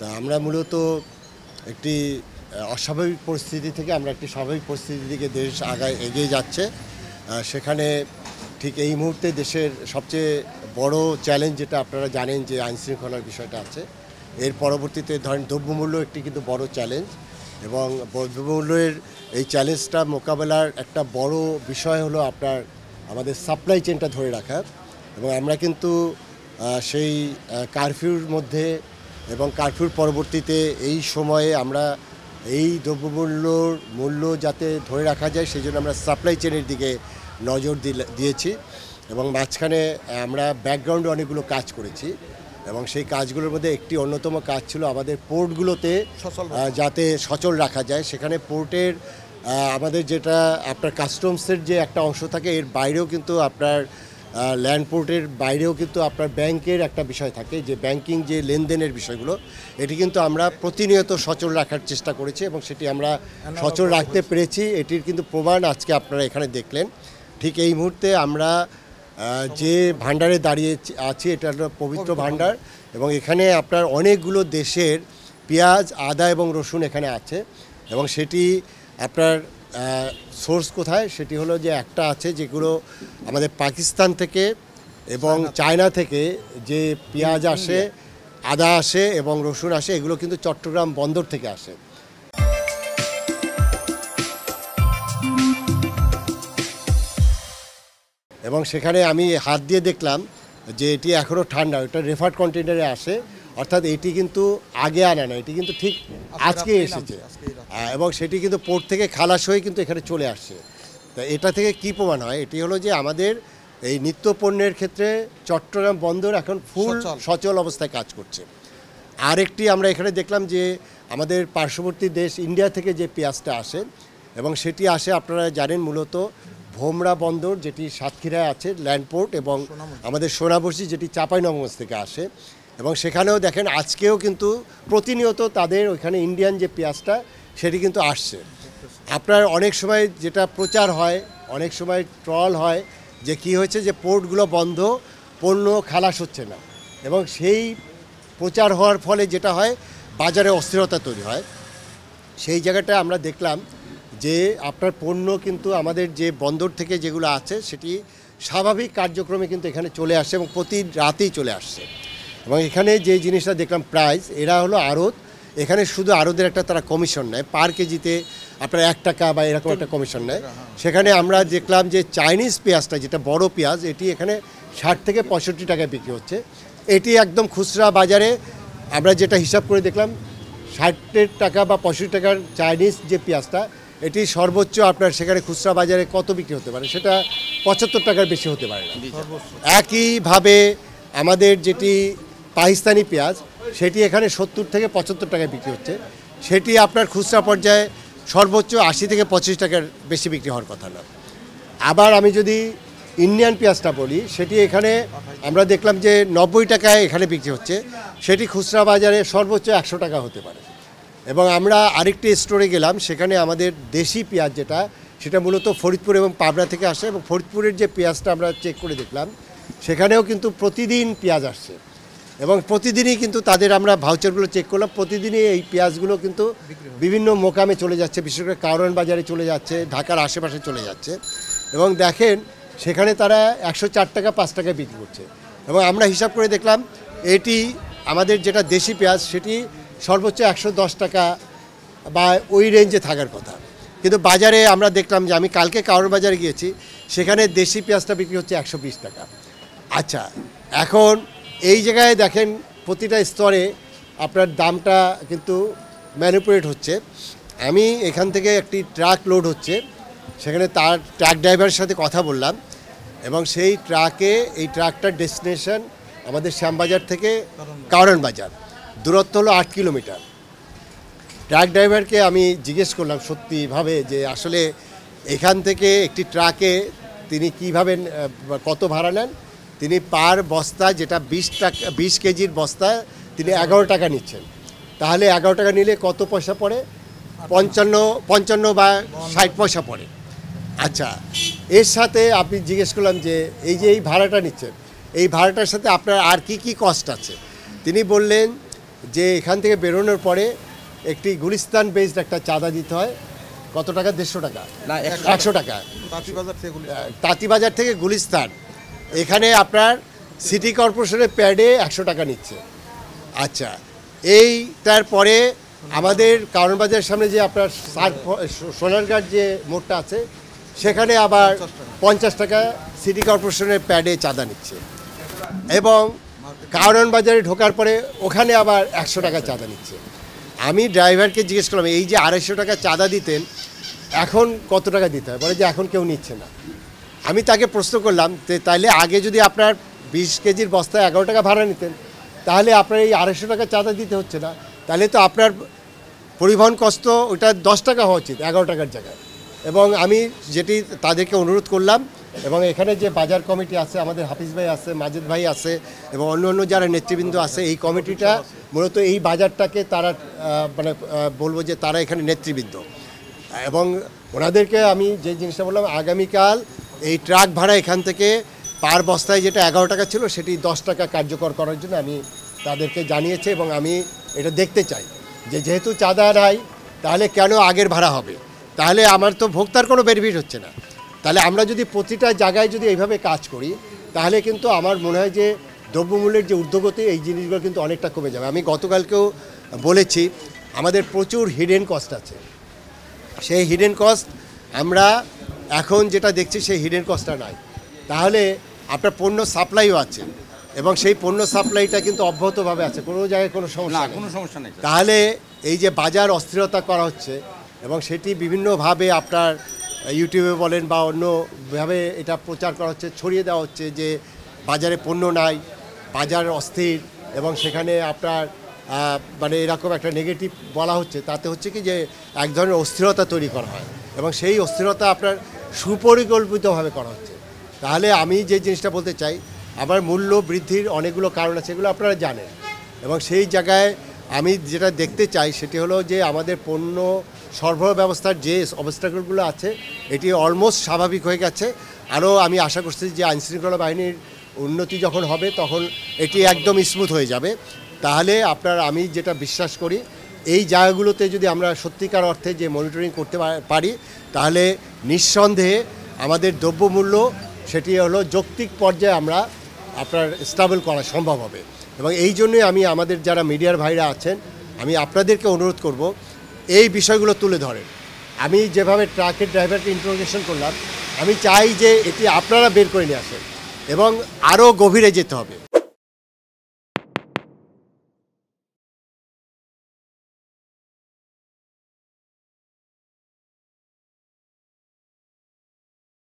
তা আমরা মূলত একটি অস্বাভাবিক পরিস্থিতি থেকে আমরা একটি স্বাভাবিক পরিস্থিতি দিকে দেশ আগায় এগিয়ে যাচ্ছে সেখানে ঠিক এই মুহূর্তে দেশের সবচেয়ে বড় চ্যালেঞ্জ যেটা আপনারা জানেন যে আইনশৃঙ্খলার বিষয়টা আছে এর পরবর্তীতে ধরেন দ্রব্যমূল্য একটি কিন্তু বড় চ্যালেঞ্জ এবং দ্রব্যমূল্যের এই চ্যালেঞ্জটা মোকাবেলার একটা বড় বিষয় হলো আপনার আমাদের সাপ্লাই চেনটা ধরে রাখা এবং আমরা কিন্তু সেই কারফিউর মধ্যে এবং কারফিউর পরবর্তীতে এই সময়ে আমরা এই দ্রব্যমূল্যর মূল্য যাতে ধরে রাখা যায় সেই জন্য আমরা সাপ্লাই চেনের দিকে নজর দিয়েছি এবং মাঝখানে আমরা ব্যাকগ্রাউন্ডে অনেকগুলো কাজ করেছি এবং সেই কাজগুলোর মধ্যে একটি অন্যতম কাজ ছিল আমাদের পোর্টগুলোতে সচল যাতে সচল রাখা যায় সেখানে পোর্টের আমাদের যেটা আপনার কাস্টমসের যে একটা অংশ থাকে এর বাইরেও কিন্তু আপনার ল্যান্ড পোর্টের বাইরেও কিন্তু আপনার ব্যাংকের একটা বিষয় থাকে যে ব্যাংকিং যে লেনদেনের বিষয়গুলো এটি কিন্তু আমরা প্রতিনিয়ত সচল রাখার চেষ্টা করেছি এবং সেটি আমরা সচল রাখতে পেরেছি এটির কিন্তু প্রমাণ আজকে আপনারা এখানে দেখলেন ঠিক এই মুহূর্তে আমরা যে ভাণ্ডারে দাঁড়িয়ে আছি এটা একটা পবিত্র ভাণ্ডার এবং এখানে আপনার অনেকগুলো দেশের পেঁয়াজ আদা এবং রসুন এখানে আছে এবং সেটি আপনার সোর্স কোথায় সেটি হলো যে একটা আছে যেগুলো আমাদের পাকিস্তান থেকে এবং চায়না থেকে যে পেঁয়াজ আসে আদা আসে এবং রসুন আসে এগুলো কিন্তু চট্টগ্রাম বন্দর থেকে আসে এবং সেখানে আমি হাত দিয়ে দেখলাম যে এটি এখনও ঠান্ডা ওটা রেফার্ড কন্টেনারে আসে অর্থাৎ এটি কিন্তু আগে আনা না এটি কিন্তু ঠিক আজকে এসেছে হ্যাঁ, এবং সেটি কিন্তু পোর্ট থেকে খালাস হয়ে কিন্তু এখানে চলে আসছে তা এটা থেকে কি প্রমাণ হয় এটি হলো যে আমাদের এই নিত্য পণ্যের ক্ষেত্রে চট্টগ্রাম বন্দর এখন ফুল সচল অবস্থায় কাজ করছে আরেকটি আমরা এখানে দেখলাম যে আমাদের পার্শ্ববর্তী দেশ ইন্ডিয়া থেকে যে পেঁয়াজটা আসে এবং সেটি আসে আপনারা জানেন মূলত ভোমরা বন্দর যেটি সাতক্ষীরায় আছে ল্যান্ডপোর্ট এবং আমাদের সোনাবসী যেটি চাঁপাইনগঞ্জ থেকে আসে এবং সেখানেও দেখেন আজকেও কিন্তু প্রতিনিয়ত তাদের ওইখানে ইন্ডিয়ান যে পেঁয়াজটা সেটি কিন্তু আসছে আপনার অনেক সময় যেটা প্রচার হয় অনেক সময় ট্রল হয় যে কি হয়েছে যে পোর্টগুলো বন্ধ পণ্য খালাস হচ্ছে না এবং সেই প্রচার হওয়ার ফলে যেটা হয় বাজারে অস্থিরতা তৈরি হয় সেই জায়গাটা আমরা দেখলাম যে আপনার পণ্য কিন্তু আমাদের যে বন্দর থেকে যেগুলো আছে সেটি স্বাভাবিক কার্যক্রমে কিন্তু এখানে চলে আসছে এবং প্রতি রাতেই চলে আসছে এবং এখানে যে জিনিসটা দেখলাম প্রাইস এরা হলো আড়ত এখানে শুধু আড়তের একটা তারা কমিশন নেয় পার কেজিতে আপনার এক টাকা বা এরকম একটা কমিশন নেয় হ্যাঁ। সেখানে আমরা দেখলাম যে চাইনিজ পেঁয়াজটা যেটা বড় পেঁয়াজ এটি এখানে ষাট থেকে পঁয়ষট্টি টাকায় বিক্রি হচ্ছে এটি একদম খুচরা বাজারে আমরা যেটা হিসাব করে দেখলাম ষাটের টাকা বা পঁয়ষট্টি টাকার চাইনিজ যে পেঁয়াজটা এটি সর্বোচ্চ আপনার সেখানে খুচরা বাজারে কত বিক্রি হতে পারে সেটা পঁচাত্তর টাকার বেশি হতে পারে একইভাবে আমাদের যেটি পাকিস্তানি পেঁয়াজ সেটি এখানে সত্তর থেকে পঁচাত্তর টাকায় বিক্রি হচ্ছে সেটি আপনার খুচরা পর্যায়ে সর্বোচ্চ আশি থেকে পঁচিশ টাকার বেশি বিক্রি হওয়ার কথা না আবার আমি যদি ইন্ডিয়ান পেঁয়াজটা বলি সেটি এখানে আমরা দেখলাম যে নব্বই টাকায় এখানে বিক্রি হচ্ছে সেটি খুচরা বাজারে সর্বোচ্চ একশো টাকা হতে পারে এবং আমরা আরেকটি স্টোরে গেলাম সেখানে আমাদের দেশি পেঁয়াজ যেটা সেটা মূলত ফরিদপুর এবং পাবনা থেকে আসে এবং ফরিদপুরের যে পেঁয়াজটা আমরা চেক করে দেখলাম সেখানেও কিন্তু প্রতিদিন পেঁয়াজ আসছে এবং প্রতিদিনই কিন্তু তাদের আমরা ভাউচারগুলো চেক করলাম প্রতিদিনই এই পেঁয়াজগুলো কিন্তু বিভিন্ন মোকামে চলে যাচ্ছে বিশেষ করে কারওয়ান বাজারে চলে যাচ্ছে ঢাকার আশেপাশে চলে যাচ্ছে এবং দেখেন সেখানে তারা একশো চার টাকা পাঁচ টাকা বিক্রি করছে এবং আমরা হিসাব করে দেখলাম এটি আমাদের যেটা দেশি পেঁয়াজ সেটি সর্বোচ্চ একশো দশ টাকা বা ওই রেঞ্জে থাকার কথা কিন্তু বাজারে আমরা দেখলাম যে আমি কালকে কাউর বাজারে গিয়েছি সেখানে দেশি পেঁয়াজটা বিক্রি হচ্ছে একশো টাকা আচ্ছা এখন এই জায়গায় দেখেন প্রতিটা স্তরে আপনার দামটা কিন্তু ম্যানিপুলেট হচ্ছে আমি এখান থেকে একটি ট্রাক লোড হচ্ছে সেখানে তার ট্রাক ড্রাইভারের সাথে কথা বললাম এবং সেই ট্রাকে এই ট্রাকটার ডেস্টিনেশন আমাদের শ্যামবাজার থেকে কারণ বাজার দূরত্ব হলো আট কিলোমিটার ট্রাক ড্রাইভারকে আমি জিজ্ঞেস করলাম সত্যিভাবে যে আসলে এখান থেকে একটি ট্রাকে তিনি কীভাবে কত ভাড়া নেন তিনি পার বস্তা যেটা বিশ টাকা বিশ কেজির বস্তা তিনি এগারো টাকা নিচ্ছেন তাহলে এগারো টাকা নিলে কত পয়সা পড়ে পঞ্চান্ন পঞ্চান্ন বা ষাট পয়সা পড়ে আচ্ছা এর সাথে আপনি জিজ্ঞেস করলাম যে এই যে এই ভাড়াটা নিচ্ছেন এই ভাড়াটার সাথে আপনার আর কি কি কষ্ট আছে তিনি বললেন যে এখান থেকে বেরোনোর পরে একটি গুলিস্তান বেসড একটা চাঁদা দিতে হয় কত টাকা দেড়শো টাকা না একশো টাকা তাঁতিবাজার থেকে গুলিস্তান এখানে আপনার সিটি কর্পোরেশনের প্যাডে একশো টাকা নিচ্ছে আচ্ছা এই তারপরে আমাদের কারণবাজারের সামনে যে আপনার সার সোনারঘাট যে মোড়টা আছে সেখানে আবার পঞ্চাশ টাকা সিটি কর্পোরেশনের প্যাডে চাঁদা নিচ্ছে এবং কারণ বাজারে ঢোকার পরে ওখানে আবার একশো টাকা চাঁদা নিচ্ছে আমি ড্রাইভারকে জিজ্ঞেস করলাম এই যে আড়াইশো টাকা চাঁদা দিতেন এখন কত টাকা দিতে হয় বলে যে এখন কেউ নিচ্ছে না আমি তাকে প্রশ্ন করলাম তাইলে আগে যদি আপনার বিশ কেজির বস্তায় এগারো টাকা ভাড়া নিতেন তাহলে আপনার এই আড়াইশো টাকা চাঁদা দিতে হচ্ছে না তাহলে তো আপনার পরিবহন কষ্ট ওটা দশ টাকা হওয়া উচিত এগারো টাকার জায়গায় এবং আমি যেটি তাদেরকে অনুরোধ করলাম এবং এখানে যে বাজার কমিটি আছে আমাদের হাফিজ ভাই আছে মাজেদ ভাই আছে এবং অন্য অন্য যারা নেতৃবৃন্দ আছে এই কমিটিটা মূলত এই বাজারটাকে তারা মানে বলবো যে তারা এখানে নেতৃবৃন্দ এবং ওনাদেরকে আমি যে জিনিসটা বললাম আগামীকাল এই ট্রাক ভাড়া এখান থেকে পার বস্তায় যেটা এগারো টাকা ছিল সেটি দশ টাকা কার্যকর করার জন্য আমি তাদেরকে জানিয়েছি এবং আমি এটা দেখতে চাই যে যেহেতু চাঁদা রাই তাহলে কেন আগের ভাড়া হবে তাহলে আমার তো ভোক্তার কোনো বেনিফিট হচ্ছে না তাহলে আমরা যদি প্রতিটা জায়গায় যদি এইভাবে কাজ করি তাহলে কিন্তু আমার মনে হয় যে দ্রব্যমূল্যের যে ঊর্ধ্বগতি এই জিনিসগুলো কিন্তু অনেকটা কমে যাবে আমি গতকালকেও বলেছি আমাদের প্রচুর হিডেন কস্ট আছে সেই হিডেন কস্ট আমরা এখন যেটা দেখছি সেই হিডেন কস্টটা নাই তাহলে আপনার পণ্য সাপ্লাইও আছে এবং সেই পণ্য সাপ্লাইটা কিন্তু অব্যাহতভাবে আছে কোনো জায়গায় কোনো সমস্যা কোনো সমস্যা নেই তাহলে এই যে বাজার অস্থিরতা করা হচ্ছে এবং সেটি বিভিন্নভাবে আপনার ইউটিউবে বলেন বা অন্যভাবে এটা প্রচার করা হচ্ছে ছড়িয়ে দেওয়া হচ্ছে যে বাজারে পণ্য নাই বাজার অস্থির এবং সেখানে আপনার মানে এরকম একটা নেগেটিভ বলা হচ্ছে তাতে হচ্ছে কি যে এক ধরনের অস্থিরতা তৈরি করা হয় এবং সেই অস্থিরতা আপনার সুপরিকল্পিতভাবে করা হচ্ছে তাহলে আমি যে জিনিসটা বলতে চাই আবার মূল্য বৃদ্ধির অনেকগুলো কারণ আছে এগুলো আপনারা জানেন এবং সেই জায়গায় আমি যেটা দেখতে চাই সেটি হলো যে আমাদের পণ্য সরবরাহ ব্যবস্থার যে অবস্থাগুলো আছে এটি অলমোস্ট স্বাভাবিক হয়ে গেছে আরও আমি আশা করছি যে আইনশৃঙ্খলা বাহিনীর উন্নতি যখন হবে তখন এটি একদম স্মুথ হয়ে যাবে তাহলে আপনার আমি যেটা বিশ্বাস করি এই জায়গাগুলোতে যদি আমরা সত্যিকার অর্থে যে মনিটরিং করতে পারি তাহলে নিঃসন্দেহে আমাদের দ্রব্যমূল্য সেটি হলো যৌক্তিক পর্যায়ে আমরা আপনার স্টাবল করা সম্ভব হবে এবং এই জন্যই আমি আমাদের যারা মিডিয়ার ভাইরা আছেন আমি আপনাদেরকে অনুরোধ করব এই বিষয়গুলো তুলে ধরেন আমি যেভাবে ট্রাকের ড্রাইভারকে ইন্ট্রোগেশন করলাম আমি চাই যে এটি আপনারা বের করে নিয়ে আসেন এবং আরও গভীরে যেতে হবে